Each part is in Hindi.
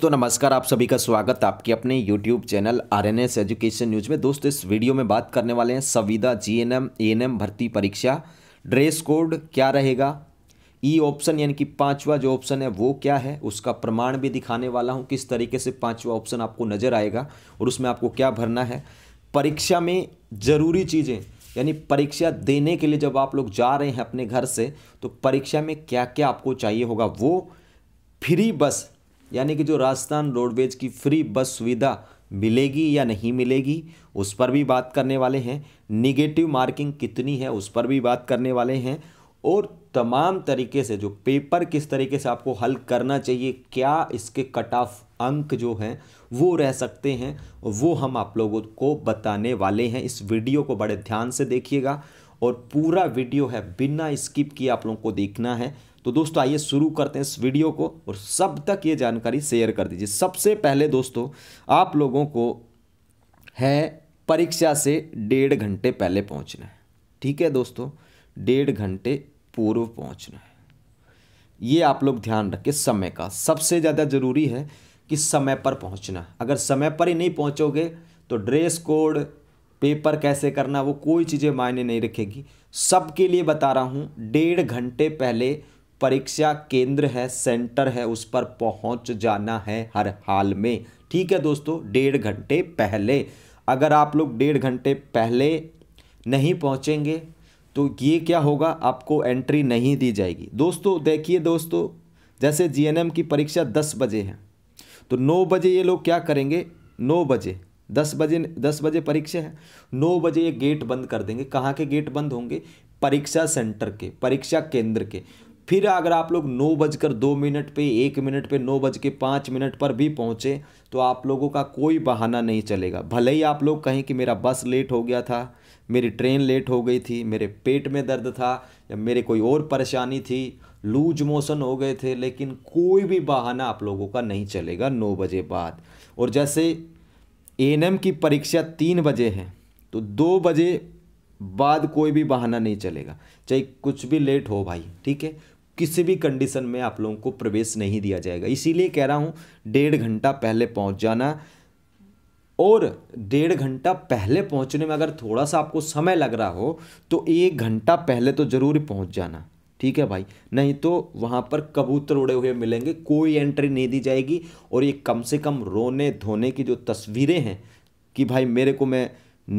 दोस्तों नमस्कार आप सभी का स्वागत आपके अपने YouTube channel R N S education news में दोस्तों इस वीडियो में बात करने वाले हैं संविदा जीएनएम एम भर्ती परीक्षा ड्रेस कोड क्या रहेगा ई e ऑप्शन यानी कि पांचवा जो ऑप्शन है वो क्या है उसका प्रमाण भी दिखाने वाला हूं किस तरीके से पांचवा ऑप्शन आपको नज़र आएगा और उसमें आपको क्या भरना है परीक्षा में ज़रूरी चीज़ें यानी परीक्षा देने के लिए जब आप लोग जा रहे हैं अपने घर से तो परीक्षा में क्या क्या आपको चाहिए होगा वो फ्री बस यानी कि जो राजस्थान रोडवेज की फ्री बस सुविधा मिलेगी या नहीं मिलेगी उस पर भी बात करने वाले हैं निगेटिव मार्किंग कितनी है उस पर भी बात करने वाले हैं और तमाम तरीके से जो पेपर किस तरीके से आपको हल करना चाहिए क्या इसके कट ऑफ अंक जो हैं वो रह सकते हैं वो हम आप लोगों को बताने वाले हैं इस वीडियो को बड़े ध्यान से देखिएगा और पूरा वीडियो है बिना स्किप किए आप लोगों को देखना है तो दोस्तों आइए शुरू करते हैं इस वीडियो को और सब तक ये जानकारी शेयर कर दीजिए सबसे पहले दोस्तों आप लोगों को है परीक्षा से डेढ़ घंटे पहले पहुंचना है ठीक है दोस्तों डेढ़ घंटे पूर्व पहुंचना है ये आप लोग ध्यान रखें समय का सबसे ज़्यादा ज़रूरी है कि समय पर पहुंचना अगर समय पर ही नहीं पहुंचोगे तो ड्रेस कोड पेपर कैसे करना वो कोई चीज़ें मायने नहीं रखेगी सबके लिए बता रहा हूँ डेढ़ घंटे पहले परीक्षा केंद्र है सेंटर है उस पर पहुंच जाना है हर हाल में ठीक है दोस्तों डेढ़ घंटे पहले अगर आप लोग डेढ़ घंटे पहले नहीं पहुंचेंगे तो ये क्या होगा आपको एंट्री नहीं दी जाएगी दोस्तों देखिए दोस्तों जैसे जीएनएम की परीक्षा दस बजे है तो नौ बजे ये लोग क्या करेंगे नौ बजे दस बजे दस बजे परीक्षा है नौ बजे ये गेट बंद कर देंगे कहाँ के गेट बंद होंगे परीक्षा सेंटर के परीक्षा केंद्र के फिर अगर आप लोग नौ बजकर दो मिनट पे एक मिनट पे नौ बज के पाँच मिनट पर भी पहुँचे तो आप लोगों का कोई बहाना नहीं चलेगा भले ही आप लोग कहें कि मेरा बस लेट हो गया था मेरी ट्रेन लेट हो गई थी मेरे पेट में दर्द था या मेरे कोई और परेशानी थी लूज मोशन हो गए थे लेकिन कोई भी बहाना आप लोगों का नहीं चलेगा नौ बजे बाद और जैसे एन की परीक्षा तीन बजे है तो दो बजे बाद कोई भी बहाना नहीं चलेगा चाहे कुछ भी लेट हो भाई ठीक है किसी भी कंडीशन में आप लोगों को प्रवेश नहीं दिया जाएगा इसीलिए कह रहा हूँ डेढ़ घंटा पहले पहुँच जाना और डेढ़ घंटा पहले पहुंचने में अगर थोड़ा सा आपको समय लग रहा हो तो एक घंटा पहले तो ज़रूर पहुंच जाना ठीक है भाई नहीं तो वहाँ पर कबूतर उड़े हुए मिलेंगे कोई एंट्री नहीं दी जाएगी और ये कम से कम रोने धोने की जो तस्वीरें हैं कि भाई मेरे को मैं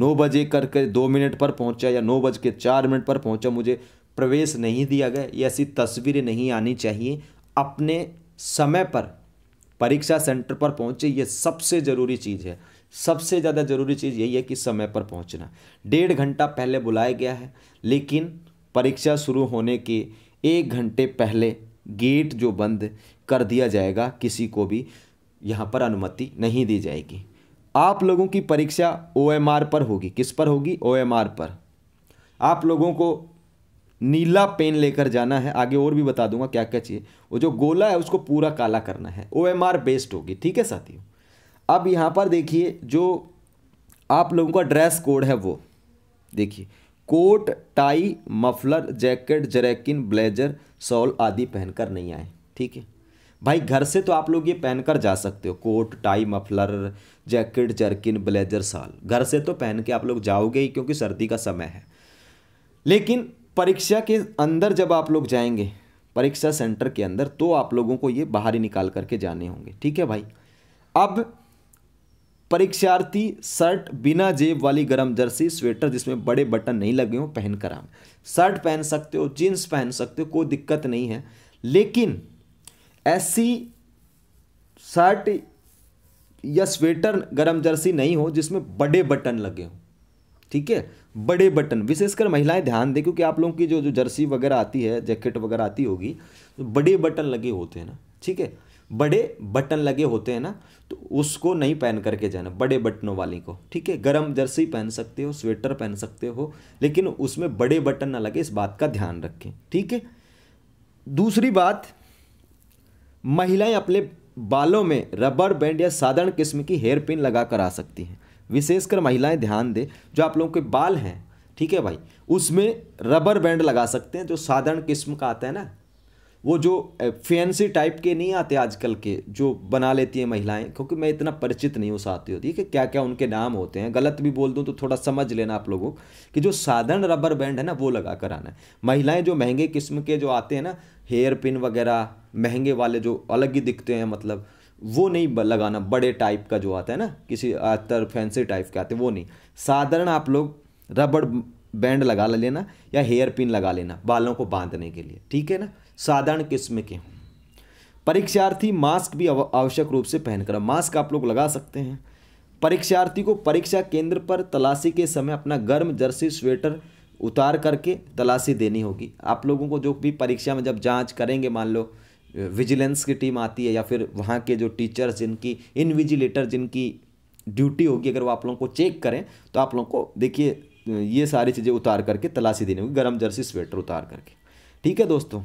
नौ बजे करके दो मिनट पर पहुँचा या नौ बज के चार मिनट पर पहुँचा मुझे प्रवेश नहीं दिया गया ये ऐसी तस्वीरें नहीं आनी चाहिए अपने समय पर परीक्षा सेंटर पर पहुँचे ये सबसे ज़रूरी चीज़ है सबसे ज़्यादा ज़रूरी चीज़ यही है कि समय पर पहुँचना डेढ़ घंटा पहले बुलाया गया है लेकिन परीक्षा शुरू होने के एक घंटे पहले गेट जो बंद कर दिया जाएगा किसी को भी यहाँ पर अनुमति नहीं दी जाएगी आप लोगों की परीक्षा ओ पर होगी किस पर होगी ओ पर आप लोगों को नीला पेन लेकर जाना है आगे और भी बता दूंगा क्या क्या चाहिए वो जो गोला है उसको पूरा काला करना है ओ एम आर बेस्ड होगी ठीक है साथियों अब यहाँ पर देखिए जो आप लोगों का ड्रेस कोड है वो देखिए coat tie muffler jacket jerkin blazer सॉल आदि पहनकर नहीं आए ठीक है भाई घर से तो आप लोग ये पहनकर जा सकते हो coat tie muffler jacket jerkin blazer साल घर से तो पहन के आप लोग जाओगे ही क्योंकि सर्दी का समय है लेकिन परीक्षा के अंदर जब आप लोग जाएंगे परीक्षा सेंटर के अंदर तो आप लोगों को ये बाहर ही निकाल करके जाने होंगे ठीक है भाई अब परीक्षार्थी शर्ट बिना जेब वाली गर्म जर्सी स्वेटर जिसमें बड़े बटन नहीं लगे हों पहन कर आम शर्ट पहन सकते हो जीन्स पहन सकते हो कोई दिक्कत नहीं है लेकिन ऐसी शर्ट या स्वेटर गर्म जर्सी नहीं हो जिसमें बड़े बटन लगे हों ठीक है बड़े बटन विशेषकर महिलाएं ध्यान दें क्योंकि आप लोगों की जो जो जर्सी वगैरह आती है जैकेट वगैरह आती होगी तो बड़े बटन लगे होते हैं ना ठीक है बड़े बटन लगे होते हैं ना तो उसको नहीं पहन करके जाना बड़े बटनों वाली को ठीक है गर्म जर्सी पहन सकते हो स्वेटर पहन सकते हो लेकिन उसमें बड़े बटन ना लगे इस बात का ध्यान रखें ठीक है दूसरी बात महिलाएं अपने बालों में रबर बैंड या साधारण किस्म की हेयर पिन लगा कर आ सकती हैं विशेषकर महिलाएं ध्यान दें जो आप लोगों के बाल हैं ठीक है भाई उसमें रबर बैंड लगा सकते हैं जो साधारण किस्म का आता है ना वो जो फैंसी टाइप के नहीं आते आजकल के जो बना लेती हैं महिलाएं क्योंकि मैं इतना परिचित नहीं हो साथी होती कि क्या क्या उनके नाम होते हैं गलत भी बोल दूँ तो थोड़ा समझ लेना आप लोगों कि जो साधारण रबर बैंड है ना वो लगा कर आना है महिलाएं जो महंगे किस्म के जो आते हैं ना हेयर पिन वगैरह महंगे वाले जो अलग ही दिखते हैं मतलब वो नहीं लगाना बड़े टाइप का जो आता है ना किसी अतर फैंसी टाइप के आते वो नहीं साधारण आप लोग रबड़ बैंड लगा लेना या हेयर पिन लगा लेना बालों को बांधने के लिए ठीक है ना साधारण किस्म के हों परीक्षार्थी मास्क भी आवश्यक रूप से पहनकर मास्क आप लोग लगा सकते हैं परीक्षार्थी को परीक्षा केंद्र पर तलाशी के समय अपना गर्म जर्सी स्वेटर उतार करके तलाशी देनी होगी आप लोगों को जो भी परीक्षा में जब जांच करेंगे मान लो विजिलेंस की टीम आती है या फिर वहाँ के जो टीचर्स जिनकी इन विजिलेटर जिनकी ड्यूटी होगी अगर वो आप लोगों को चेक करें तो आप लोगों को देखिए ये सारी चीज़ें उतार करके तलाशी देनी होगी गर्म जर्सी स्वेटर उतार करके ठीक है दोस्तों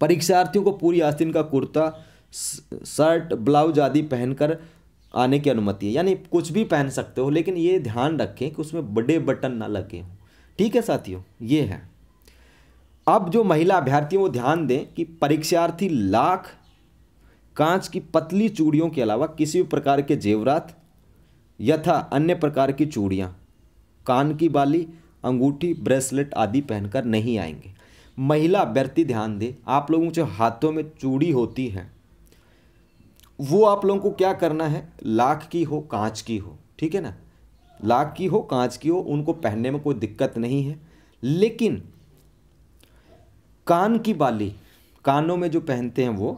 परीक्षार्थियों को पूरी आस्तीन का कुर्ता शर्ट ब्लाउज आदि पहनकर आने की अनुमति है यानी कुछ भी पहन सकते हो लेकिन ये ध्यान रखें कि उसमें बड़े बटन ना लगे हों ठीक है साथियों ये है अब जो महिला अभ्यर्थी वो ध्यान दें कि परीक्षार्थी लाख कांच की पतली चूड़ियों के अलावा किसी भी प्रकार के जेवरात यथा अन्य प्रकार की चूड़ियाँ कान की बाली अंगूठी ब्रेसलेट आदि पहनकर नहीं आएंगे महिला अभ्यर्थी ध्यान दें आप लोगों जो हाथों में चूड़ी होती है वो आप लोगों को क्या करना है लाख की हो कांच की हो ठीक है ना लाख की हो कांच की हो उनको पहनने में कोई दिक्कत नहीं है लेकिन कान की बाली कानों में जो पहनते हैं वो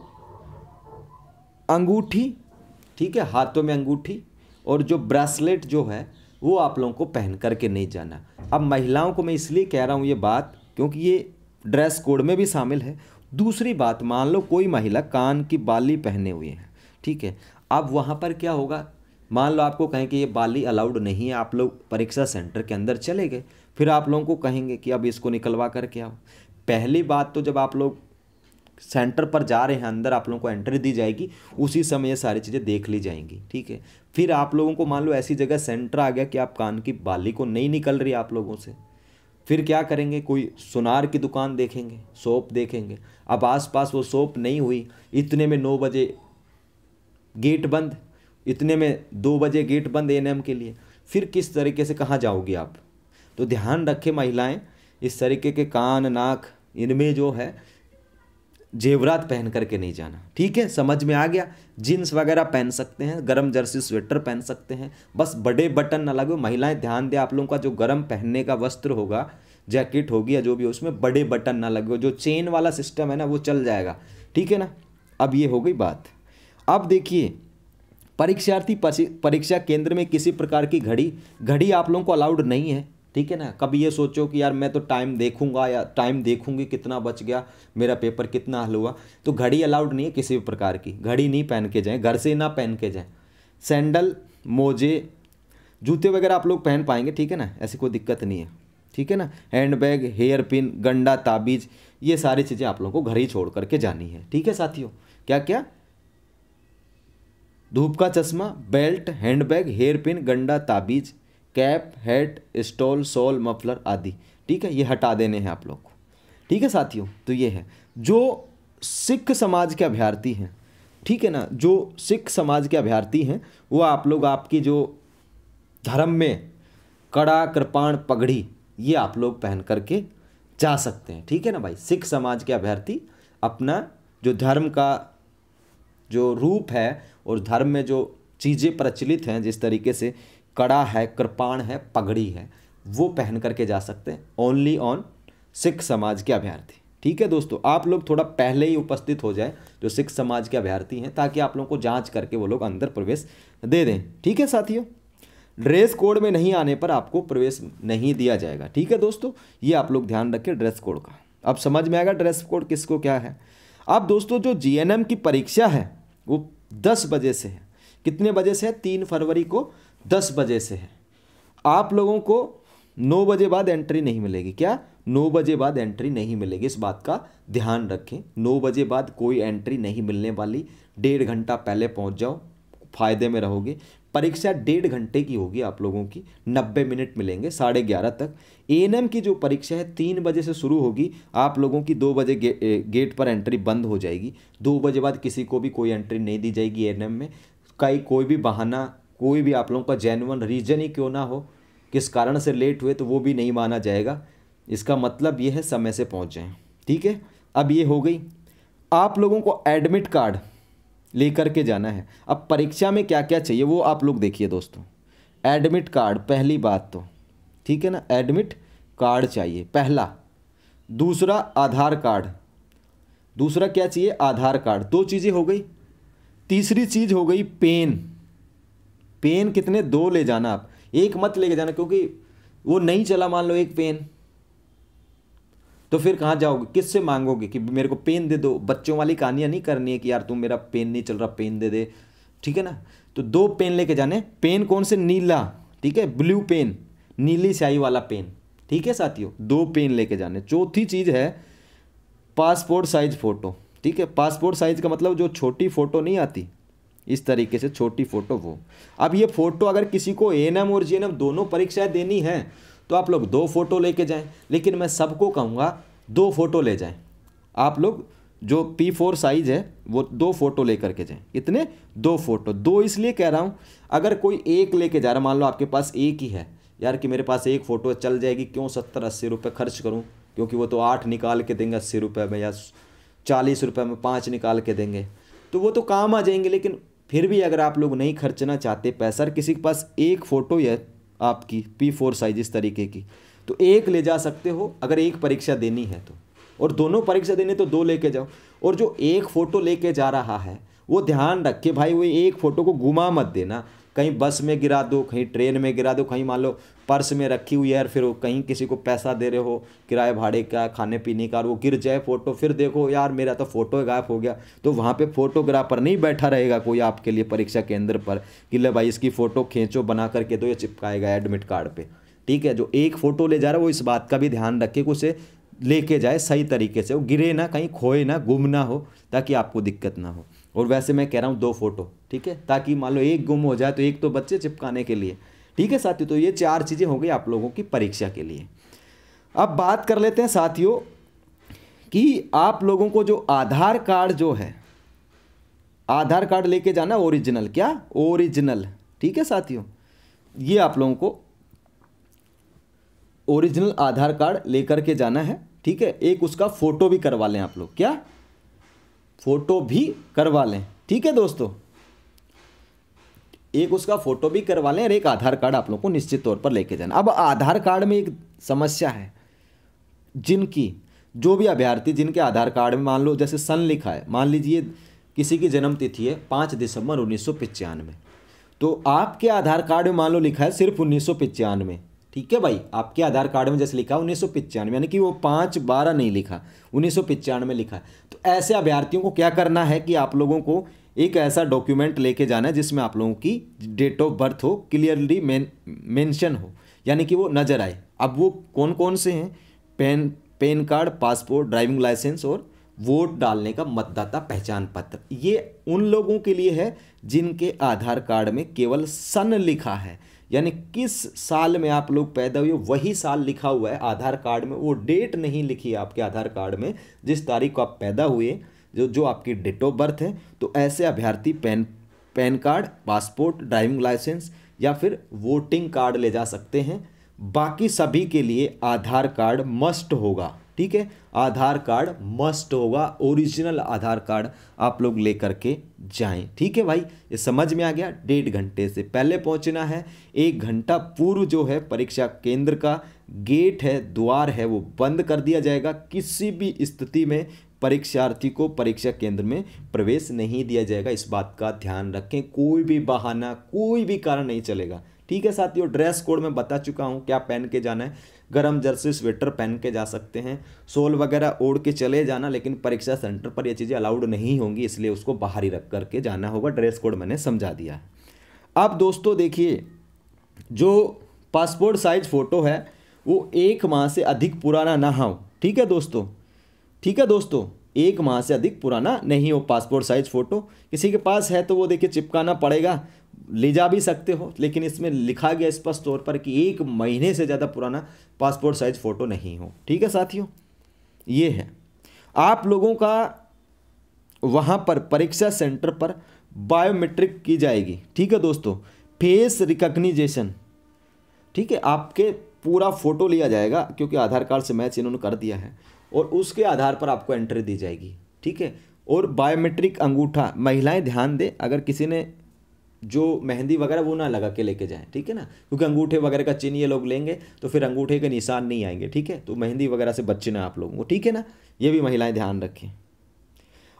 अंगूठी ठीक है हाथों में अंगूठी और जो ब्रेसलेट जो है वो आप लोगों को पहन करके नहीं जाना अब महिलाओं को मैं इसलिए कह रहा हूँ ये बात क्योंकि ये ड्रेस कोड में भी शामिल है दूसरी बात मान लो कोई महिला कान की बाली पहने हुए हैं ठीक है अब वहाँ पर क्या होगा मान लो आपको कहें कि ये बाली अलाउड नहीं है आप लोग परीक्षा सेंटर के अंदर चले गए फिर आप लोगों को कहेंगे कि अब इसको निकलवा करके आओ पहली बात तो जब आप लोग सेंटर पर जा रहे हैं अंदर आप लोगों को एंट्री दी जाएगी उसी समय ये सारी चीज़ें देख ली जाएंगी ठीक है फिर आप लोगों को मान लो ऐसी जगह सेंटर आ गया कि आप कान की बाली को नहीं निकल रही आप लोगों से फिर क्या करेंगे कोई सुनार की दुकान देखेंगे सोप देखेंगे अब आसपास वो सोप नहीं हुई इतने में नौ बजे गेट बंद इतने में दो बजे गेट बंद एन के लिए फिर किस तरीके से कहाँ जाओगी आप तो ध्यान रखें महिलाएं इस तरीके के कान नाक इनमें जो है जेवरात पहन करके नहीं जाना ठीक है समझ में आ गया जीन्स वगैरह पहन सकते हैं गर्म जर्सी स्वेटर पहन सकते हैं बस बड़े बटन ना लगे महिलाएं ध्यान दें आप लोगों का जो गर्म पहनने का वस्त्र होगा जैकेट होगी या जो भी उसमें बड़े बटन ना लगे जो चेन वाला सिस्टम है ना वो चल जाएगा ठीक है ना अब ये हो गई बात अब देखिए परीक्षार्थी परीक्षा केंद्र में किसी प्रकार की घड़ी घड़ी आप लोगों को अलाउड नहीं है ठीक है ना कभी ये सोचो कि यार मैं तो टाइम देखूंगा या टाइम देखूंगी कितना बच गया मेरा पेपर कितना हल हुआ तो घड़ी अलाउड नहीं है किसी भी प्रकार की घड़ी नहीं पहन के जाएं घर से ना पहन के जाएं सैंडल मोजे जूते वगैरह आप लोग पहन पाएंगे ठीक है ना ऐसी कोई दिक्कत नहीं है ठीक है ना हैंड बैग हेयर पिन गंडा ताबीज ये सारी चीज़ें आप लोगों को घर ही छोड़ करके जानी है ठीक है साथियों क्या क्या धूप का चश्मा belt handbag hairpin गंडा ताबीज कैप हेड स्टोल सोल मफलर आदि ठीक है ये हटा देने हैं आप लोग को ठीक है साथियों तो ये है जो सिख समाज के अभ्यार्थी हैं ठीक है ना जो सिख समाज के अभ्यार्थी हैं वो आप लोग आपकी जो धर्म में कड़ा कृपाण पगड़ी ये आप लोग पहन करके जा सकते हैं ठीक है ना भाई सिख समाज के अभ्यर्थी अपना जो धर्म का जो रूप है और धर्म में जो चीज़ें प्रचलित हैं जिस तरीके से कड़ा है कृपाण है पगड़ी है वो पहन करके जा सकते हैं ओनली ऑन सिख समाज के अभ्यर्थी ठीक है दोस्तों आप लोग थोड़ा पहले ही उपस्थित हो जाए जो सिख समाज के अभ्यर्थी हैं ताकि आप लोगों को जांच करके वो लोग अंदर प्रवेश दे दें ठीक है साथियों ड्रेस कोड में नहीं आने पर आपको प्रवेश नहीं दिया जाएगा ठीक है दोस्तों ये आप लोग ध्यान रखें ड्रेस कोड का अब समझ में आएगा ड्रेस कोड किसको क्या है अब दोस्तों जो जीएनएम की परीक्षा है वो दस बजे से है कितने बजे से है तीन फरवरी को दस बजे से है आप लोगों को नौ बजे बाद एंट्री नहीं मिलेगी क्या नौ बजे बाद एंट्री नहीं मिलेगी इस बात का ध्यान रखें नौ बजे बाद कोई एंट्री नहीं मिलने वाली डेढ़ घंटा पहले पहुंच जाओ फायदे में रहोगे परीक्षा डेढ़ घंटे की होगी आप लोगों की नब्बे मिनट मिलेंगे साढ़े ग्यारह तक ए की जो परीक्षा है तीन बजे से शुरू होगी आप लोगों की दो बजे गे, गेट पर एंट्री बंद हो जाएगी दो बजे बाद किसी को भी कोई एंट्री नहीं दी जाएगी ए में कई कोई भी बहाना कोई भी आप लोगों का जेनवन रीजन ही क्यों ना हो किस कारण से लेट हुए तो वो भी नहीं माना जाएगा इसका मतलब ये है समय से पहुँच जाएँ ठीक है अब ये हो गई आप लोगों को एडमिट कार्ड लेकर के जाना है अब परीक्षा में क्या क्या चाहिए वो आप लोग देखिए दोस्तों एडमिट कार्ड पहली बात तो ठीक है ना एडमिट कार्ड चाहिए पहला दूसरा आधार कार्ड दूसरा क्या चाहिए आधार कार्ड दो चीज़ें हो गई तीसरी चीज़ हो गई पेन पेन कितने दो ले जाना आप एक मत लेके जाना क्योंकि वो नहीं चला मान लो एक पेन तो फिर कहाँ जाओगे किससे मांगोगे कि मेरे को पेन दे दो बच्चों वाली कहानियाँ नहीं करनी है कि यार तुम मेरा पेन नहीं चल रहा पेन दे दे ठीक है ना तो दो पेन लेके जाने पेन कौन से नीला ठीक है ब्लू पेन नीली स्याही वाला पेन ठीक है साथियों दो पेन लेके जाने चौथी चीज़ है पासपोर्ट साइज फ़ोटो ठीक है पासपोर्ट साइज का मतलब जो छोटी फ़ोटो नहीं आती इस तरीके से छोटी फोटो वो अब ये फोटो अगर किसी को ए और जी दोनों परीक्षाएं देनी है तो आप लोग दो फोटो लेके जाएं लेकिन मैं सबको कहूँगा दो फोटो ले जाएं आप लोग जो पी फोर साइज है वो दो फोटो लेकर के जाएं कितने दो फोटो दो इसलिए कह रहा हूँ अगर कोई एक लेके जा रहा मान लो आपके पास एक ही है यार कि मेरे पास एक फ़ोटो चल जाएगी क्यों सत्तर अस्सी रुपये खर्च करूँ क्योंकि वो तो आठ निकाल के देंगे अस्सी रुपये में या चालीस रुपये में पाँच निकाल के देंगे तो वो तो काम आ जाएंगे लेकिन फिर भी अगर आप लोग नहीं खर्चना चाहते पैसा किसी के पास एक फ़ोटो या आपकी पी फोर साइज इस तरीके की तो एक ले जा सकते हो अगर एक परीक्षा देनी है तो और दोनों परीक्षा देने तो दो लेके जाओ और जो एक फ़ोटो लेके जा रहा है वो ध्यान रख के भाई वो एक फ़ोटो को घुमा मत देना कहीं बस में गिरा दो कहीं ट्रेन में गिरा दो कहीं मान लो पर्स में रखी हुई है फिर कहीं किसी को पैसा दे रहे हो किराए भाड़े का खाने पीने का वो गिर जाए फ़ोटो फिर देखो यार मेरा तो फ़ोटो गायब हो गया तो वहाँ पे फोटोग्राफर नहीं बैठा रहेगा कोई आपके लिए परीक्षा केंद्र पर कि ले भाई इसकी फ़ोटो खींचो बना करके दो या चिपकाएगा एडमिट कार्ड पर ठीक है जो एक फ़ोटो ले जा रहा है वो इस बात का भी ध्यान रखे कि उसे लेके जाए सही तरीके से वो गिरे ना कहीं खोए ना गुम ना हो ताकि आपको दिक्कत ना हो और वैसे मैं कह रहा हूँ दो फोटो ठीक है ताकि मान लो एक गुम हो जाए तो एक तो बच्चे चिपकाने के लिए ठीक है साथियों तो ये चार चीज़ें हो गई आप लोगों की परीक्षा के लिए अब बात कर लेते हैं साथियों कि आप लोगों को जो आधार कार्ड जो है आधार कार्ड लेके जाना ओरिजिनल क्या ओरिजिनल ठीक है साथियों ये आप लोगों को ओरिजिनल आधार कार्ड लेकर के जाना है ठीक है एक उसका फ़ोटो भी करवा लें आप लोग क्या फ़ोटो भी करवा लें ठीक है दोस्तों एक उसका फ़ोटो भी करवा लें और एक आधार कार्ड आप लोग को निश्चित तौर पर लेके जाना अब आधार कार्ड में एक समस्या है जिनकी जो भी अभ्यर्थी जिनके आधार कार्ड में मान लो जैसे सन लिखा है मान लीजिए किसी की जन्म तिथि है पाँच दिसंबर उन्नीस तो आपके आधार कार्ड में मान लो लिखा है सिर्फ उन्नीस ठीक है भाई आपके आधार कार्ड में जैसे लिखा उन्नीस सौ पिचानवे यानी कि वो पाँच बारह नहीं लिखा उन्नीस सौ पिचानवे लिखा तो ऐसे अभ्यर्थियों को क्या करना है कि आप लोगों को एक ऐसा डॉक्यूमेंट लेके जाना है जिसमें आप लोगों की डेट ऑफ बर्थ हो क्लियरली मेंशन हो यानी कि वो नज़र आए अब वो कौन कौन से हैं PAN PAN card passport driving licence और वोट डालने का मतदाता पहचान पत्र ये उन लोगों के लिए है जिनके आधार कार्ड में केवल सन लिखा है यानी किस साल में आप लोग पैदा हुए वही साल लिखा हुआ है आधार कार्ड में वो डेट नहीं लिखी है आपके आधार कार्ड में जिस तारीख को आप पैदा हुए जो जो आपकी डेट ऑफ बर्थ है तो ऐसे अभ्यर्थी PAN PAN card passport driving licence या फिर वोटिंग कार्ड ले जा सकते हैं बाकी सभी के लिए आधार कार्ड मस्ट होगा ठीक है आधार कार्ड मस्ट होगा ओरिजिनल आधार कार्ड आप लोग लेकर के जाएं ठीक है भाई ये समझ में आ गया डेढ़ घंटे से पहले पहुंचना है एक घंटा पूर्व जो है परीक्षा केंद्र का गेट है द्वार है वो बंद कर दिया जाएगा किसी भी स्थिति में परीक्षार्थी को परीक्षा केंद्र में प्रवेश नहीं दिया जाएगा इस बात का ध्यान रखें कोई भी बहाना कोई भी कारण नहीं चलेगा ठीक है साथियों ड्रेस कोड में बता चुका हूँ क्या पहन के जाना है गर्म जर्सी स्वेटर पहन के जा सकते हैं सोल वगैरह ओढ़ के चले जाना लेकिन परीक्षा सेंटर पर ये चीज़ें अलाउड नहीं होंगी इसलिए उसको बाहर ही रख करके जाना होगा ड्रेस कोड मैंने समझा दिया है अब दोस्तों देखिए जो पासपोर्ट साइज फ़ोटो है वो एक माह से अधिक पुराना ना हो ठीक है दोस्तों ठीक है दोस्तों एक माह से अधिक पुराना नहीं हो पासपोर्ट साइज़ फ़ोटो किसी के पास है तो वो देखिए चिपकाना पड़ेगा ले जा भी सकते हो लेकिन इसमें लिखा गया स्पष्ट तौर पर कि एक महीने से ज़्यादा पुराना पासपोर्ट साइज फ़ोटो नहीं हो ठीक है साथियों ये है आप लोगों का वहाँ पर परीक्षा सेंटर पर बायोमेट्रिक की जाएगी ठीक है दोस्तों फेस रिकग्निजेशन ठीक है आपके पूरा फ़ोटो लिया जाएगा क्योंकि आधार कार्ड से मैच इन्होंने कर दिया है और उसके आधार पर आपको एंट्री दी जाएगी ठीक है और बायोमेट्रिक अंगूठा महिलाएं ध्यान दें अगर किसी ने जो मेहंदी वगैरह वो ना लगा के लेके जाएं ठीक है ना क्योंकि अंगूठे वगैरह का चिन्ह ये लोग लेंगे तो फिर अंगूठे के निशान नहीं आएंगे ठीक है तो मेहंदी वगैरह से बच्चे ना आप लोगों को ठीक है ना ये भी महिलाएं ध्यान रखें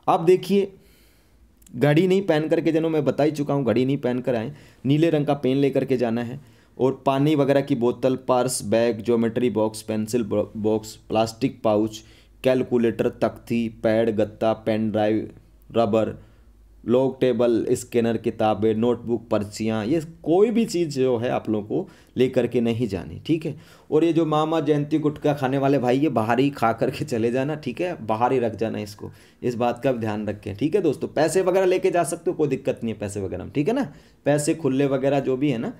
अब देखिए घड़ी नहीं पहन करके जनों मैं बता ही चुका हूँ घड़ी नहीं पहन कर आएँ नीले रंग का पेन लेकर के जाना है और पानी वगैरह की बोतल purse bag geometry box pencil box plastic pouch calculator तख्ती पैड गत्ता pen drive rubber log table scanner किताबें नोटबुक पर्चियाँ ये कोई भी चीज़ जो है आप लोगों को लेकर के नहीं जानी ठीक है और ये जो मामा जयंती गुटखा खाने वाले भाई ये बाहर ही खा करके चले जाना ठीक है बाहर ही रख जाना इसको इस बात का ध्यान रखें ठीक है दोस्तों पैसे वगैरह लेके जा सकते हो कोई दिक्कत नहीं है पैसे वगैरह ठीक है ना पैसे खुले वगैरह जो भी है ना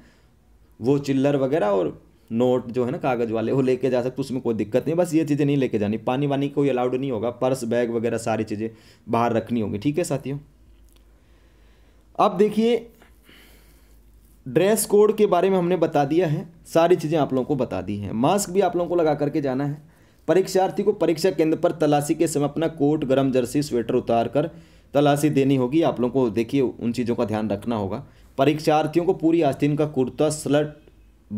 वो चिल्लर वगैरह और नोट जो है ना कागज़ वाले वो लेके जा सकते उसमें कोई दिक्कत नहीं बस ये चीज़ें नहीं लेके जानी पानी वानी कोई अलाउड नहीं होगा पर्स बैग वगैरह सारी चीज़ें बाहर रखनी होगी ठीक है साथियों अब देखिए ड्रेस कोड के बारे में हमने बता दिया है सारी चीज़ें आप लोगों को बता दी हैं मास्क भी आप लोगों को लगा करके जाना है परीक्षार्थी को परीक्षा केंद्र पर तलाशी के समय अपना कोट गर्म जर्सी स्वेटर उतार कर तलाशी देनी होगी आप लोगों को देखिए उन चीज़ों का ध्यान रखना होगा परीक्षार्थियों को पूरी आस्तीन का कुर्ता स्लट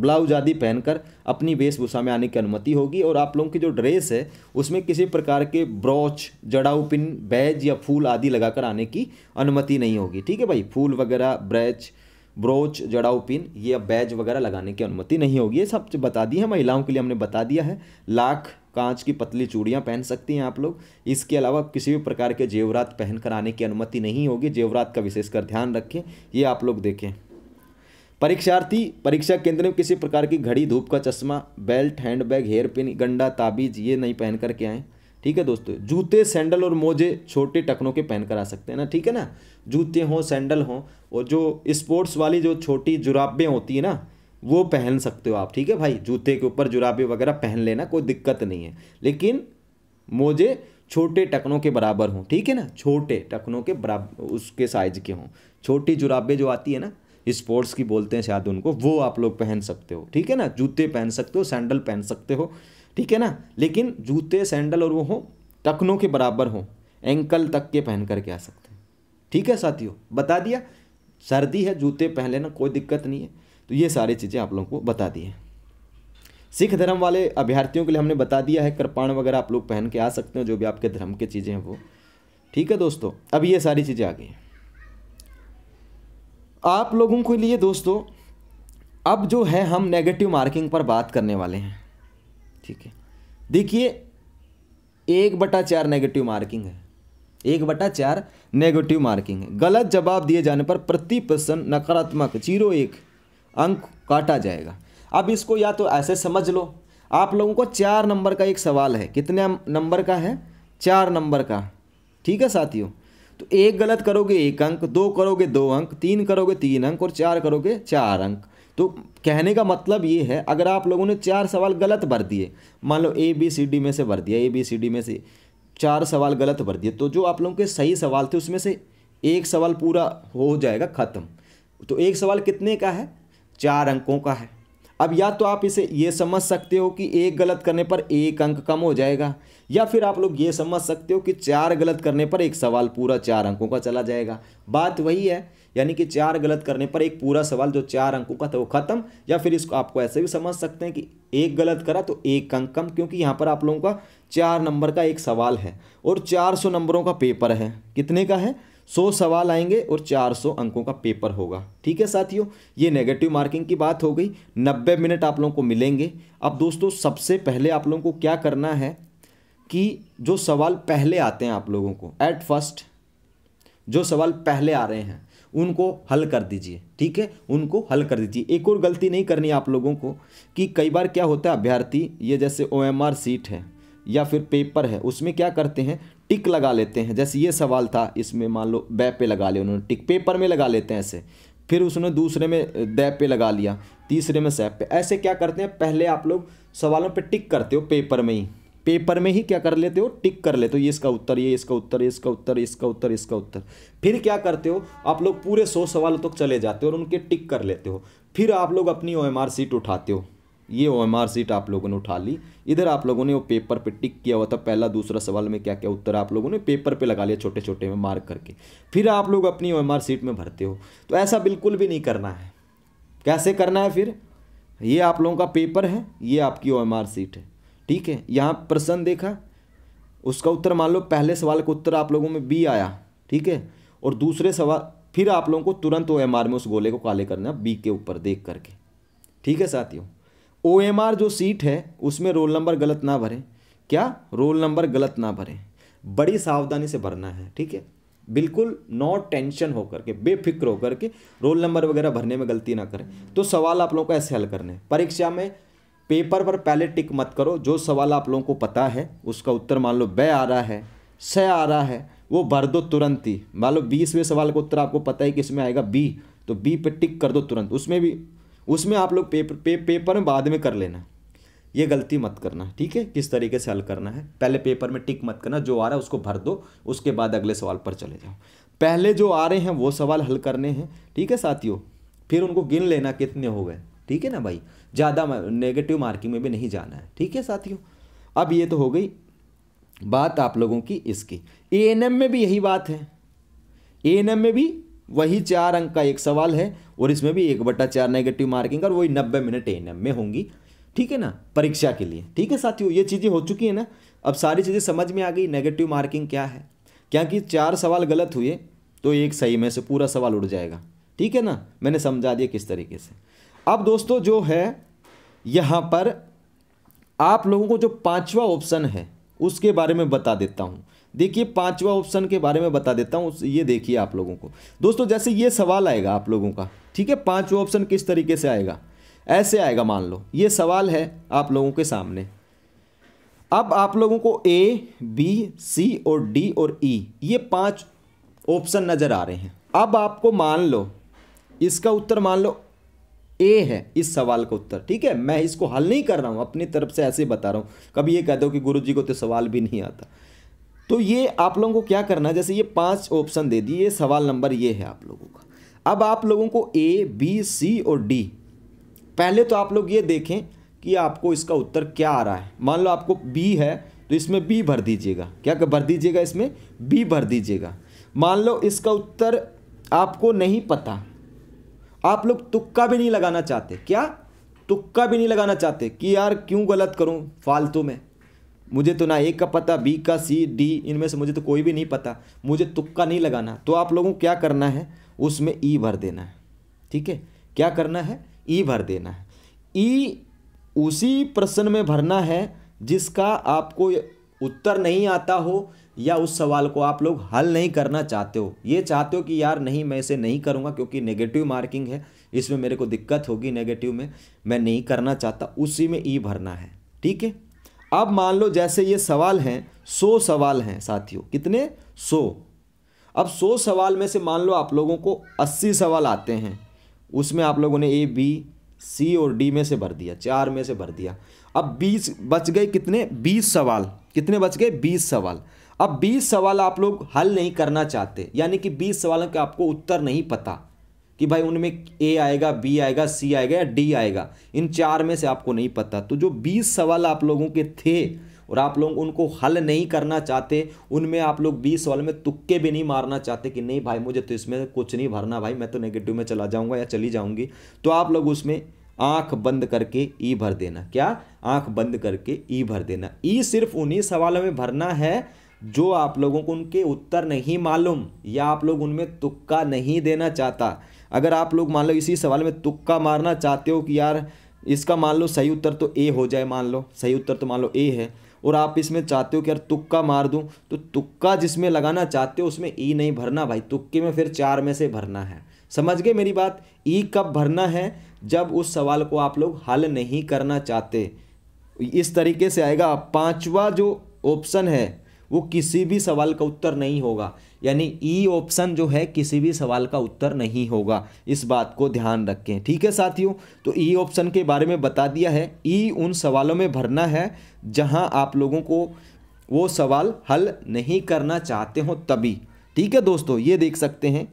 ब्लाउज आदि पहनकर अपनी वेशभूषा में आने की अनुमति होगी और आप लोगों की जो ड्रेस है उसमें किसी प्रकार के ब्रॉच जड़ाऊ पिन बैज या फूल आदि लगाकर आने की अनुमति नहीं होगी ठीक है भाई फूल वगैरह ब्रैच ब्रोच जड़ाऊ पिन या बैज वगैरह लगाने की अनुमति नहीं होगी ये सब बता दी है महिलाओं के लिए हमने बता दिया है लाख कांच की पतली चूड़ियाँ पहन सकती हैं आप लोग इसके अलावा किसी भी प्रकार के जेवरात पहनकर आने की अनुमति नहीं होगी जेवरात का विशेषकर ध्यान रखें ये आप लोग देखें परीक्षार्थी परीक्षा केंद्र में किसी प्रकार की घड़ी धूप का चश्मा belt handbag hairpin गंडा ताबीज ये नहीं पहन करके आए ठीक है दोस्तों जूते सैंडल और मोजे छोटे टखनों के पहन कर आ सकते हैं ना ठीक है ना जूते हों सैंडल हों और जो स्पोर्ट्स वाली जो छोटी जुराबें होती हैं ना वो पहन सकते हो आप ठीक है भाई जूते के ऊपर जुराबे वगैरह पहन लेना कोई दिक्कत नहीं है लेकिन मोजे छोटे टखनों के बराबर हों ठीक है ना छोटे टखनों के बराबर उसके साइज के हों छोटी जुराबे जो आती है ना स्पोर्ट्स की बोलते हैं शायद उनको वो आप लोग पहन सकते हो ठीक है ना जूते पहन सकते हो सैंडल पहन सकते हो ठीक है ना लेकिन जूते सैंडल और वो हो टखनों के बराबर हो एंकल तक के पहन करके आ सकते हैं ठीक है साथियों बता दिया सर्दी है जूते पहन लेना कोई दिक्कत नहीं है तो ये सारी चीज़ें आप लोगों को बता दी हैं सिख धर्म वाले अभ्यर्थियों के लिए हमने बता दिया है कृपाण वगैरह आप लोग पहन के आ सकते हो जो भी आपके धर्म की चीज़ें हैं वो ठीक है दोस्तों अब ये सारी चीज़ें आ गई हैं आप लोगों के लिए दोस्तों अब जो है हम नेगेटिव मार्किंग पर बात करने वाले हैं ठीक है देखिए एक बटा चार नेगेटिव मार्किंग है एक बटा चार नेगेटिव मार्किंग है गलत जवाब दिए जाने पर प्रति प्रश्न नकारात्मक जीरो एक अंक काटा जाएगा अब इसको या तो ऐसे समझ लो आप लोगों को चार नंबर का एक सवाल है कितने नंबर का है चार नंबर का ठीक है साथियों तो एक गलत करोगे एक अंक दो करोगे दो अंक तीन करोगे तीन अंक और चार करोगे चार अंक तो कहने का मतलब ये है अगर आप लोगों ने चार सवाल गलत भर दिए मान लो ए बी सी डी में से भर दिया ए बी सी डी में से चार सवाल गलत भर दिए तो जो आप लोगों के सही सवाल थे उसमें से एक सवाल पूरा हो जाएगा ख़त्म तो एक सवाल कितने का है चार अंकों का है अब या तो आप इसे ये समझ सकते हो कि एक गलत करने पर एक अंक कम हो जाएगा या फिर आप लोग ये समझ सकते हो कि चार गलत करने पर एक सवाल पूरा चार अंकों का चला जाएगा बात वही है यानी कि चार गलत करने पर एक पूरा सवाल जो चार अंकों का था वो ख़त्म या फिर इसको आपको ऐसे भी समझ सकते हैं कि एक गलत करा तो एक अंक कम क्योंकि यहाँ पर आप लोगों का चार नंबर का एक सवाल है और चार सौ नंबरों का पेपर है कितने का है सौ सवाल आएंगे और चार सौ अंकों का पेपर होगा ठीक है साथियों ये नेगेटिव मार्किंग की बात हो गई नब्बे मिनट आप लोगों को मिलेंगे अब दोस्तों सबसे पहले आप लोगों को क्या करना है कि जो सवाल पहले आते हैं आप लोगों को एट फर्स्ट जो सवाल पहले आ रहे हैं उनको हल कर दीजिए ठीक है उनको हल कर दीजिए एक और गलती नहीं करनी आप लोगों को कि कई बार क्या होता है अभ्यर्थी ये जैसे ओ सीट है या फिर पेपर है उसमें क्या करते हैं टिक लगा लेते हैं जैसे ये सवाल था इसमें मान लो बै पे लगा लिया उन्होंने टिक पेपर में लगा लेते हैं ऐसे फिर उसने दूसरे में दै पे लगा लिया तीसरे में सैप पे ऐसे क्या करते हैं पहले आप लोग सवालों पे टिक करते हो पेपर में ही पेपर में ही क्या कर लेते हो टिक कर लेते हो ये इसका उत्तर ये इसका उत्तर ये इसका उत्तर इसका उत्तर इसका उत्तर फिर क्या करते हो आप लोग पूरे सौ सवालों तक चले जाते हो और उनके टिक कर लेते हो फिर आप लोग अपनी ओ सीट उठाते हो ये ओ एम आर सीट आप लोगों ने उठा ली इधर आप लोगों ने वो पेपर पे टिक किया हुआ था पहला दूसरा सवाल में क्या क्या उत्तर आप लोगों ने पेपर पे लगा लिया छोटे छोटे में मार्क करके फिर आप लोग अपनी ओ एम आर सीट में भरते हो तो ऐसा बिल्कुल भी नहीं करना है कैसे करना है फिर ये आप लोगों का पेपर है ये आपकी ओ एम आर सीट है ठीक है यहाँ प्रश्न देखा उसका उत्तर मान लो पहले सवाल का उत्तर आप लोगों में बी आया ठीक है और दूसरे सवाल फिर आप लोगों को तुरंत ओ एम आर में उस गोले को काले करना बी के ऊपर देख करके ठीक है साथियों ओ एम आर जो सीट है उसमें रोल नंबर गलत ना भरें क्या रोल नंबर गलत ना भरें बड़ी सावधानी से भरना है ठीक है बिल्कुल नो टेंशन होकर के बेफिक्र होकर के रोल नंबर वगैरह भरने में गलती ना करें तो सवाल आप लोगों को ऐसे हल करने परीक्षा में पेपर पर पहले टिक मत करो जो सवाल आप लोगों को पता है उसका उत्तर मान लो बे आ रहा है स आ रहा है वो भर दो तुरंत ही मान लो बीसवें सवाल का उत्तर आपको पता है कि इसमें आएगा बी तो बी पे टिक कर दो तुरंत उसमें भी उसमें आप लोग पेपर पे, पेपर में बाद में कर लेना ये गलती मत करना ठीक है किस तरीके से हल करना है पहले पेपर में टिक मत करना जो आ रहा है उसको भर दो उसके बाद अगले सवाल पर चले जाओ पहले जो आ रहे हैं वो सवाल हल करने हैं ठीक है साथियों फिर उनको गिन लेना कितने हो गए ठीक है ना भाई ज़्यादा नेगेटिव मार्किंग में भी नहीं जाना है ठीक है साथियों अब ये तो हो गई बात आप लोगों की इसकी ए में भी यही बात है ए में भी वही चार अंक का एक सवाल है और इसमें भी एक बट्टा चार नेगेटिव मार्किंग और वही नब्बे मिनट ए में होंगी ठीक है ना परीक्षा के लिए ठीक है साथियों ये चीज़ें हो चुकी हैं ना अब सारी चीज़ें समझ में आ गई नेगेटिव मार्किंग क्या है क्योंकि चार सवाल गलत हुए तो एक सही में से पूरा सवाल उड़ जाएगा ठीक है ना मैंने समझा दिया किस तरीके से अब दोस्तों जो है यहाँ पर आप लोगों को जो पांचवा ऑप्शन है उसके बारे में बता देता हूँ देखिए पांचवा ऑप्शन के बारे में बता देता हूँ ये देखिए आप लोगों को दोस्तों जैसे ये सवाल आएगा आप लोगों का ठीक है पांचवा ऑप्शन किस तरीके से आएगा ऐसे आएगा मान लो ये सवाल है आप लोगों के सामने अब आप लोगों को ए बी सी और डी और ई e, ये पांच ऑप्शन नज़र आ रहे हैं अब आपको मान लो इसका उत्तर मान लो ए है इस सवाल का उत्तर ठीक है मैं इसको हल नहीं कर रहा हूँ अपनी तरफ से ऐसे बता रहा हूँ कभी ये कह दो कि गुरु जी को तो सवाल भी नहीं आता तो ये आप लोगों को क्या करना है जैसे ये पांच ऑप्शन दे दिए सवाल नंबर ये है आप लोगों का अब आप लोगों को ए बी सी और डी पहले तो आप लोग ये देखें कि आपको इसका उत्तर क्या आ रहा है मान लो आपको बी है तो इसमें बी भर दीजिएगा क्या भर दीजिएगा इसमें बी भर दीजिएगा मान लो इसका उत्तर आपको नहीं पता आप लोग तुक्का भी नहीं लगाना चाहते क्या तुक्का भी नहीं लगाना चाहते कि यार क्यों गलत करूं फालतू में मुझे तो ना ए का पता बी का सी डी इनमें से मुझे तो कोई भी नहीं पता मुझे तुक्का नहीं लगाना तो आप लोगों को क्या करना है उसमें ई e भर देना है ठीक है क्या करना है ई e भर देना है ई e उसी प्रश्न में भरना है जिसका आपको उत्तर नहीं आता हो या उस सवाल को आप लोग हल नहीं करना चाहते हो ये चाहते हो कि यार नहीं मैं इसे नहीं करूँगा क्योंकि नेगेटिव मार्किंग है इसमें मेरे को दिक्कत होगी नेगेटिव में मैं नहीं करना चाहता उसी में ई भरना है ठीक है अब मान लो जैसे ये सवाल हैं सो सवाल हैं साथियों कितने सो अब सो सवाल में से मान लो आप लोगों को अस्सी सवाल आते हैं उसमें आप लोगों ने ए बी सी और डी में से भर दिया चार में से भर दिया अब बीस बच गए कितने बीस सवाल कितने बच गए बीस सवाल अब बीस सवाल आप लोग हल नहीं करना चाहते यानी कि बीस सवालों के आपको उत्तर नहीं पता कि भाई उनमें ए आएगा बी आएगा सी आएगा या डी आएगा इन चार में से आपको नहीं पता तो जो बीस सवाल आप लोगों के थे और आप लोग उनको हल नहीं करना चाहते उनमें आप लोग बीस सवाल में तुक्के भी नहीं मारना चाहते कि नहीं भाई मुझे तो इसमें कुछ नहीं भरना भाई मैं तो नेगेटिव में चला जाऊँगा या चली जाऊँगी तो आप लोग उसमें आंख बंद करके ई भर देना क्या आंख बंद करके ई भर देना ई सिर्फ उन्हीं सवालों में भरना है जो आप लोगों को उनके उत्तर नहीं मालूम या आप लोग उनमें तुक्का नहीं देना चाहता अगर आप लोग मान लो इसी सवाल में तुक्का मारना चाहते हो कि यार इसका मान लो सही उत्तर तो ए हो जाए मान लो सही उत्तर तो मान लो ए है और आप इसमें चाहते हो कि यार तुक्का मार दूं तो तुक्का जिसमें लगाना चाहते हो उसमें ई नहीं भरना भाई तुक्के में फिर चार में से भरना है समझ गए मेरी बात ई कब भरना है जब उस सवाल को आप लोग हल नहीं करना चाहते इस तरीके से आएगा पांचवा जो ऑप्शन है वो किसी भी सवाल का उत्तर नहीं होगा यानी ई e ऑप्शन जो है किसी भी सवाल का उत्तर नहीं होगा इस बात को ध्यान रखें ठीक है साथियों तो ई e ऑप्शन के बारे में बता दिया है ई e उन सवालों में भरना है जहां आप लोगों को वो सवाल हल नहीं करना चाहते हो तभी ठीक है दोस्तों ये देख सकते हैं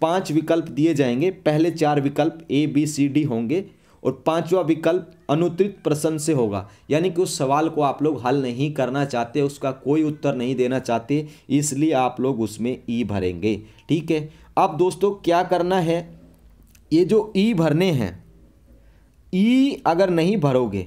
पांच विकल्प दिए जाएंगे पहले चार विकल्प ए बी सी डी होंगे और पांचवा विकल्प अनुत्रित प्रश्न से होगा यानी कि उस सवाल को आप लोग हल नहीं करना चाहते उसका कोई उत्तर नहीं देना चाहते इसलिए आप लोग उसमें ई e भरेंगे ठीक है अब दोस्तों क्या करना है ये जो ई e भरने हैं ई e अगर नहीं भरोगे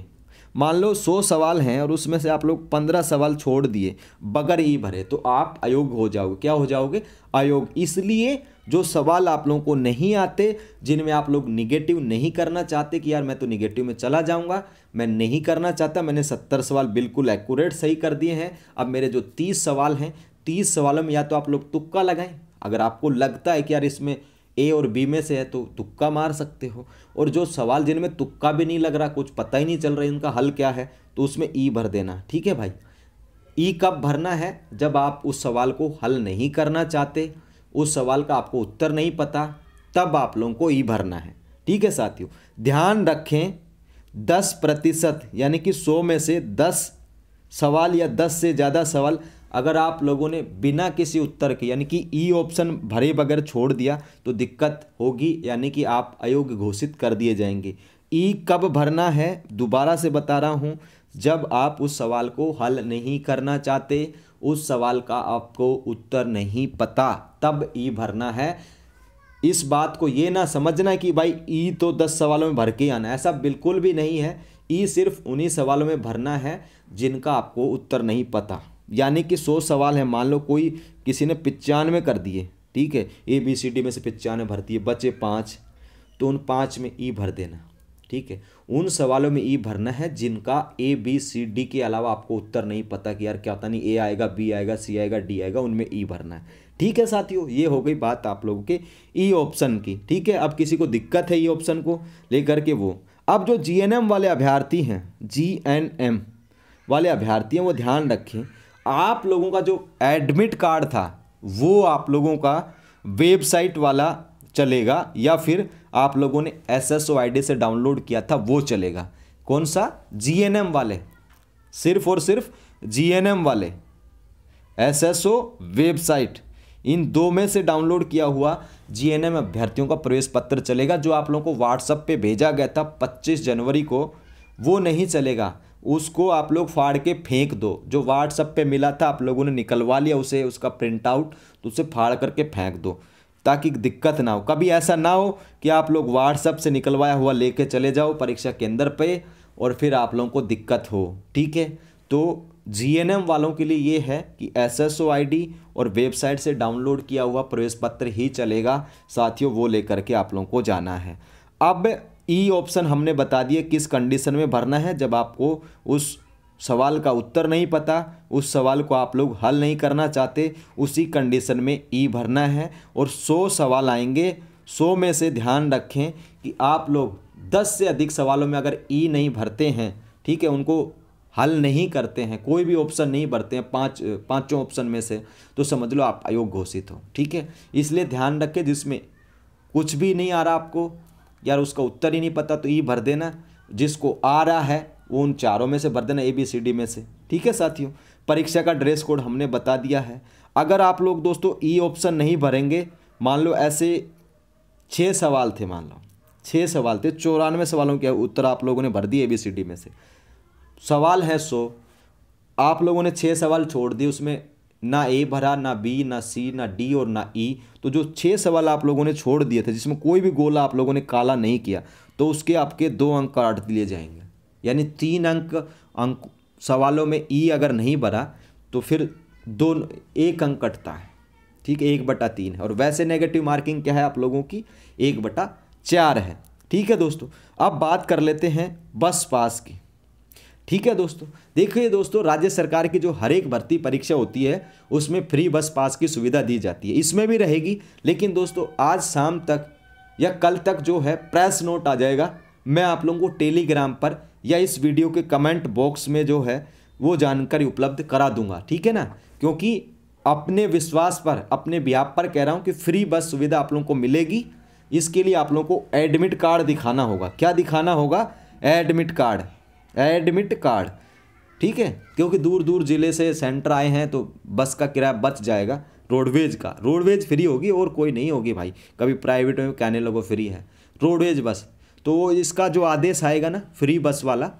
मान लो सौ सवाल हैं और उसमें से आप लोग पंद्रह सवाल छोड़ दिए बगैर ई भरे तो आप अयोग्य हो जाओगे क्या हो जाओगे अयोग इसलिए जो सवाल आप लोगों को नहीं आते जिनमें आप लोग निगेटिव नहीं करना चाहते कि यार मैं तो निगेटिव में चला जाऊंगा मैं नहीं करना चाहता मैंने सत्तर सवाल बिल्कुल एक्यूरेट सही कर दिए हैं अब मेरे जो तीस सवाल हैं तीस सवालों में या तो आप लोग तुक्का लगाएं अगर आपको लगता है कि यार इसमें ए और बी में से है तो तुक्का मार सकते हो और जो सवाल जिनमें तुक्का भी नहीं लग रहा कुछ पता ही नहीं चल रहा इनका हल क्या है तो उसमें ई e भर देना ठीक है भाई ई e कब भरना है जब आप उस सवाल को हल नहीं करना चाहते उस सवाल का आपको उत्तर नहीं पता तब आप लोगों को ई भरना है ठीक है साथियों ध्यान रखें दस प्रतिशत यानी कि सौ में से दस सवाल या दस से ज़्यादा सवाल अगर आप लोगों ने बिना किसी उत्तर के यानी कि ई ऑप्शन भरे बगैर छोड़ दिया तो दिक्कत होगी यानी कि आप अयोग्य घोषित कर दिए जाएंगे ई कब भरना है दोबारा से बता रहा हूँ जब आप उस सवाल को हल नहीं करना चाहते उस सवाल का आपको उत्तर नहीं पता तब ई भरना है इस बात को ये ना समझना कि भाई ई तो दस सवालों में भर के आना ऐसा बिल्कुल भी नहीं है ई सिर्फ उन्हीं सवालों में भरना है जिनका आपको उत्तर नहीं पता यानी कि सौ सवाल है मान लो कोई किसी ने पिचानवे कर दिए ठीक है ए बी सी डी में से पिचानवे भर दिए बचे पाँच तो उन पाँच में ई भर देना ठीक है उन सवालों में ई भरना है जिनका ए बी सी डी के अलावा आपको उत्तर नहीं पता कि यार क्या होता नहीं ए आएगा बी आएगा सी आएगा डी आएगा उनमें ई भरना है ठीक है साथियों ये हो गई बात आप लोगों के ई ऑप्शन की ठीक है अब किसी को दिक्कत है ई ऑप्शन को लेकर के वो अब जो जी वाले अभ्यार्थी हैं जी वाले अभ्यार्थी हैं वो ध्यान रखें आप लोगों का जो एडमिट कार्ड था वो आप लोगों का वेबसाइट वाला चलेगा या फिर आप लोगों ने S S O I D से डाउनलोड किया था वो चलेगा कौन सा जी एन एम वाले सिर्फ और सिर्फ जी एन एम वाले एस एस ओ वेबसाइट इन दो में से डाउनलोड किया हुआ जी एन एम अभ्यर्थियों का प्रवेश पत्र चलेगा जो आप लोगों को व्हाट्सअप पे भेजा गया था 25 जनवरी को वो नहीं चलेगा उसको आप लोग फाड़ के फेंक दो जो व्हाट्सअप पे मिला था आप लोगों ने निकलवा लिया उसे उसका प्रिंट आउट तो उसे फाड़ करके फेंक दो ताकि दिक्कत ना हो कभी ऐसा ना हो कि आप लोग व्हाट्सअप से निकलवाया हुआ लेके चले जाओ परीक्षा केंद्र पे और फिर आप लोगों को दिक्कत हो ठीक है तो जीएनएम वालों के लिए ये है कि एसएसओ आईडी और वेबसाइट से डाउनलोड किया हुआ प्रवेश पत्र ही चलेगा साथियों वो लेकर के आप लोगों को जाना है अब ई ऑप्शन हमने बता दिए किस कंडीशन में भरना है जब आपको उस सवाल का उत्तर नहीं पता उस सवाल को आप लोग हल नहीं करना चाहते उसी कंडीशन में ई भरना है और सौ सवाल आएंगे सौ में से ध्यान रखें कि आप लोग दस से अधिक सवालों में अगर ई नहीं भरते हैं ठीक है उनको हल नहीं करते हैं कोई भी ऑप्शन नहीं भरते हैं पांच पांचों ऑप्शन में से तो समझ लो आप अयोग घोषित हो ठीक है इसलिए ध्यान रखें जिसमें कुछ भी नहीं आ रहा आपको यार उसका उत्तर ही नहीं पता तो ई भर देना जिसको आ रहा है वो उन चारों में से देना ए बी सी डी में से ठीक है साथियों परीक्षा का ड्रेस कोड हमने बता दिया है अगर आप लोग दोस्तों ई e ऑप्शन नहीं भरेंगे मान लो ऐसे छः सवाल थे मान लो छः सवाल थे चौरानवे सवालों के उत्तर आप लोगों ने भर दिए ए बी सी डी में से सवाल है सो आप लोगों ने छः सवाल छोड़ दिए उसमें ना ए भरा ना बी ना सी ना डी और ना ई e, तो जो छः सवाल आप लोगों ने छोड़ दिए थे जिसमें कोई भी गोला आप लोगों ने काला नहीं किया तो उसके आपके दो अंक काट लिए जाएंगे यानी तीन अंक अंक सवालों में ई अगर नहीं बना तो फिर दो एक अंक कटता है ठीक है एक बटा तीन है और वैसे नेगेटिव मार्किंग क्या है आप लोगों की एक बटा चार है ठीक है दोस्तों अब बात कर लेते हैं बस पास की ठीक है दोस्तों देखिए दोस्तों राज्य सरकार की जो हर एक भर्ती परीक्षा होती है उसमें फ्री बस पास की सुविधा दी जाती है इसमें भी रहेगी लेकिन दोस्तों आज शाम तक या कल तक जो है प्रेस नोट आ जाएगा मैं आप लोगों को टेलीग्राम पर या इस वीडियो के कमेंट बॉक्स में जो है वो जानकारी उपलब्ध करा दूंगा ठीक है ना क्योंकि अपने विश्वास पर अपने व्याप पर कह रहा हूँ कि फ्री बस सुविधा आप लोगों को मिलेगी इसके लिए आप लोगों को एडमिट कार्ड दिखाना होगा क्या दिखाना होगा एडमिट कार्ड एडमिट कार्ड ठीक है क्योंकि दूर दूर ज़िले से सेंटर आए हैं तो बस का किराया बच जाएगा रोडवेज का रोडवेज फ्री होगी और कोई नहीं होगी भाई कभी प्राइवेट में कहने लोगों फ्री है रोडवेज बस तो इसका जो आदेश आएगा ना फ्री बस वाला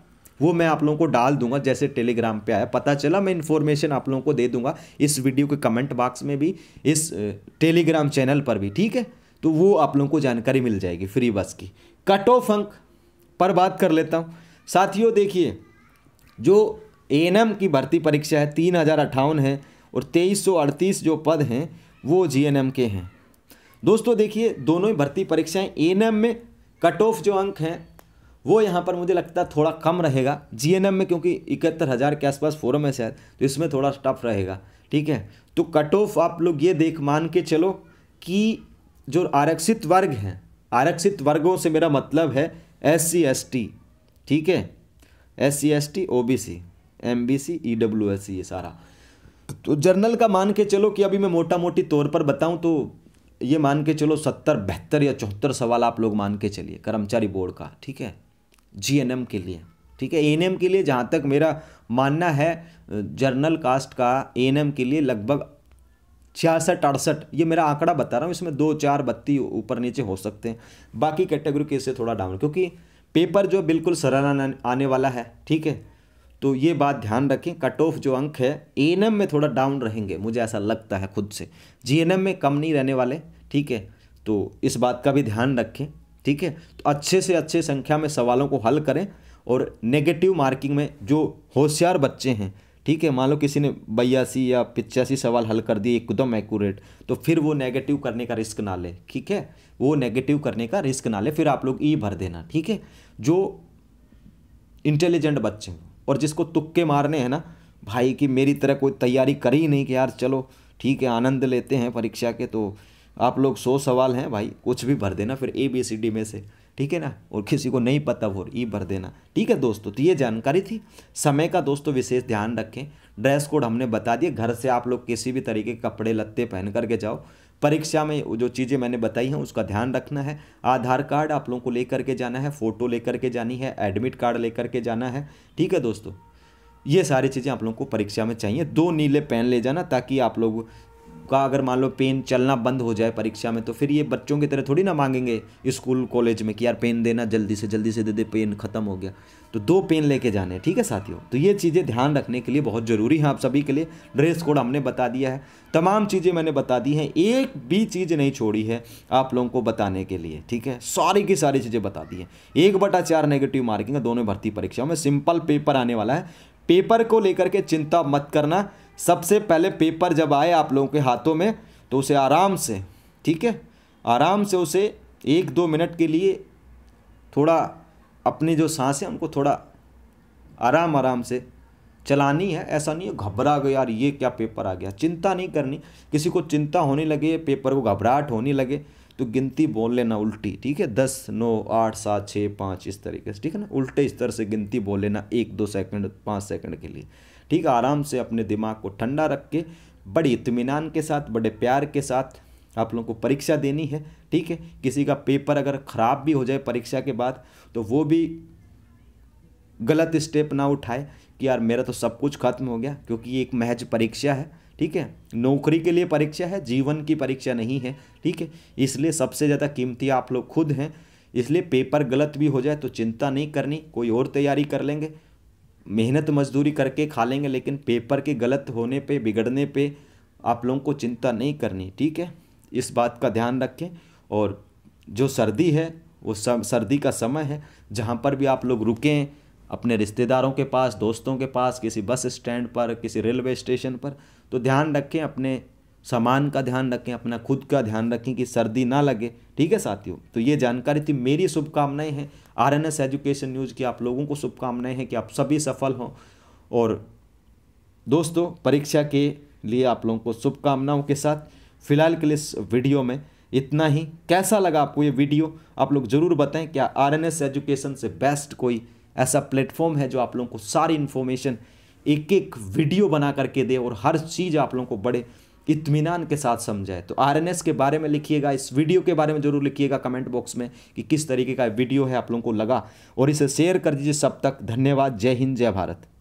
वो मैं आप लोगों को डाल दूंगा जैसे टेलीग्राम पे आया पता चला मैं इन्फॉर्मेशन आप लोगों को दे दूंगा इस वीडियो के कमेंट बॉक्स में भी इस टेलीग्राम चैनल पर भी ठीक है तो वो आप लोगों को जानकारी मिल जाएगी फ्री बस की कट ऑफ अंक पर बात कर लेता हूँ साथियों देखिए जो ए की भर्ती परीक्षा है तीन हज़ार अट्ठावन है और तेईस सौ अड़तीस जो पद हैं वो जी के हैं दोस्तों देखिए दोनों ही भर्ती परीक्षाएं ए में कट ऑफ जो अंक हैं वो यहाँ पर मुझे लगता है थोड़ा कम रहेगा जीएनएम में क्योंकि इकहत्तर हज़ार के आसपास फोरम है शायद तो इसमें थोड़ा टफ रहेगा ठीक है तो कट ऑफ आप लोग ये देख मान के चलो कि जो आरक्षित वर्ग हैं आरक्षित वर्गों से मेरा मतलब है एस सी एस टी ठीक है S C S T O B C M B C E W S C ये सारा तो जर्नल का मान के चलो कि अभी मैं मोटा मोटी तौर पर बताऊँ तो ये मान के चलो सत्तर बहत्तर या चौहत्तर सवाल आप लोग मान के चलिए कर्मचारी बोर्ड का ठीक है जीएनएम के लिए ठीक है एएनएम के लिए जहाँ तक मेरा मानना है जर्नल कास्ट का एएनएम के लिए लगभग छियासठ अड़सठ ये मेरा आंकड़ा बता रहा हूँ इसमें दो चार बत्ती ऊपर नीचे हो सकते हैं बाकी कैटेगरी के इससे थोड़ा डाउन क्योंकि पेपर जो बिल्कुल सरल आने वाला है ठीक है तो ये बात ध्यान रखें कट ऑफ जो अंक है ए में थोड़ा डाउन रहेंगे मुझे ऐसा लगता है खुद से जी में कम नहीं रहने वाले ठीक है तो इस बात का भी ध्यान रखें ठीक है तो अच्छे से अच्छे संख्या में सवालों को हल करें और नेगेटिव मार्किंग में जो होशियार बच्चे हैं ठीक है मान लो किसी ने बयासी या पिचासी सवाल हल कर दिए एकदम एक्यूरेट तो फिर वो नेगेटिव करने का रिस्क ना ले ठीक है वो नेगेटिव करने का रिस्क ना ले फिर आप लोग ई e भर देना ठीक है जो इंटेलिजेंट बच्चे हैं और जिसको तुक्के मारने हैं ना भाई कि मेरी तरह कोई तैयारी करी ही नहीं कि यार चलो ठीक है आनंद लेते हैं परीक्षा के तो आप लोग सौ सवाल हैं भाई कुछ भी भर देना फिर ए बी सी डी में से ठीक है ना और किसी को नहीं पता वो ई e भर देना ठीक है दोस्तों तो ये जानकारी थी समय का दोस्तों विशेष ध्यान रखें ड्रेस कोड हमने बता दिया घर से आप लोग किसी भी तरीके के कपड़े लत्ते पहन करके जाओ परीक्षा में जो चीज़ें मैंने बताई हैं उसका ध्यान रखना है आधार कार्ड आप लोगों को लेकर के जाना है फ़ोटो लेकर के जानी है एडमिट कार्ड लेकर के जाना है ठीक है दोस्तों ये सारी चीज़ें आप लोगों को परीक्षा में चाहिए दो नीले पेन ले जाना ताकि आप लोग का अगर मान लो पेन चलना बंद हो जाए परीक्षा में तो फिर ये बच्चों की तरह थोड़ी ना मांगेंगे स्कूल कॉलेज में कि यार पेन देना जल्दी से जल्दी से दे दे पेन ख़त्म हो गया तो दो पेन लेके जाने ठीक है साथियों तो ये चीज़ें ध्यान रखने के लिए बहुत ज़रूरी हैं आप सभी के लिए ड्रेस कोड हमने बता दिया है तमाम चीज़ें मैंने बता दी हैं एक भी चीज़ नहीं छोड़ी है आप लोगों को बताने के लिए ठीक है सारी की सारी चीज़ें बता दी हैं एक बटा चार नेगेटिव मार्किंग है दोनों भर्ती परीक्षाओं में सिंपल पेपर आने वाला है पेपर को लेकर के चिंता मत करना सबसे पहले पेपर जब आए आप लोगों के हाथों में तो उसे आराम से ठीक है आराम से उसे एक दो मिनट के लिए थोड़ा अपनी जो सांस है उनको थोड़ा आराम आराम से चलानी है ऐसा नहीं है घबरा गए यार ये क्या पेपर आ गया चिंता नहीं करनी किसी को चिंता होने लगे पेपर को घबराहट होने लगे तो गिनती बोल लेना उल्टी ठीक है दस नौ आठ सात छः पाँच इस तरीके से ठीक है ना उल्टे इस तरह से गिनती बोल लेना एक दो सेकंड पाँच सेकंड के लिए ठीक है आराम से अपने दिमाग को ठंडा रख के बड़ी इतमान के साथ बड़े प्यार के साथ आप लोगों को परीक्षा देनी है ठीक है किसी का पेपर अगर ख़राब भी हो जाए परीक्षा के बाद तो वो भी गलत स्टेप ना उठाए कि यार मेरा तो सब कुछ खत्म हो गया क्योंकि ये एक महज परीक्षा है ठीक है नौकरी के लिए परीक्षा है जीवन की परीक्षा नहीं है ठीक है इसलिए सबसे ज़्यादा कीमती आप लोग खुद हैं इसलिए पेपर गलत भी हो जाए तो चिंता नहीं करनी कोई और तैयारी कर लेंगे मेहनत मजदूरी करके खा लेंगे लेकिन पेपर के गलत होने पे बिगड़ने पे आप लोगों को चिंता नहीं करनी ठीक है इस बात का ध्यान रखें और जो सर्दी है वो सर्दी का समय है जहाँ पर भी आप लोग रुकें अपने रिश्तेदारों के पास दोस्तों के पास किसी बस स्टैंड पर किसी रेलवे स्टेशन पर तो ध्यान रखें अपने सामान का ध्यान रखें अपना खुद का ध्यान रखें कि सर्दी ना लगे ठीक है साथियों तो ये जानकारी थी मेरी शुभकामनाएं हैं R N S education news की आप लोगों को शुभकामनाएं हैं कि आप सभी सफल हों और दोस्तों परीक्षा के लिए आप लोगों को शुभकामनाओं के साथ फिलहाल के लिए इस वीडियो में इतना ही कैसा लगा आपको ये वीडियो आप लोग ज़रूर बताएं क्या आर एन एस एजुकेशन से बेस्ट कोई ऐसा प्लेटफॉर्म है जो आप लोगों को सारी इन्फॉर्मेशन एक एक वीडियो बना करके दे और हर चीज़ आप लोगों को बड़े इत्मीनान के साथ समझाए तो आर के बारे में लिखिएगा इस वीडियो के बारे में जरूर लिखिएगा कमेंट बॉक्स में कि किस तरीके का वीडियो है आप लोगों को लगा और इसे शेयर कर दीजिए सब तक धन्यवाद जय हिंद जय भारत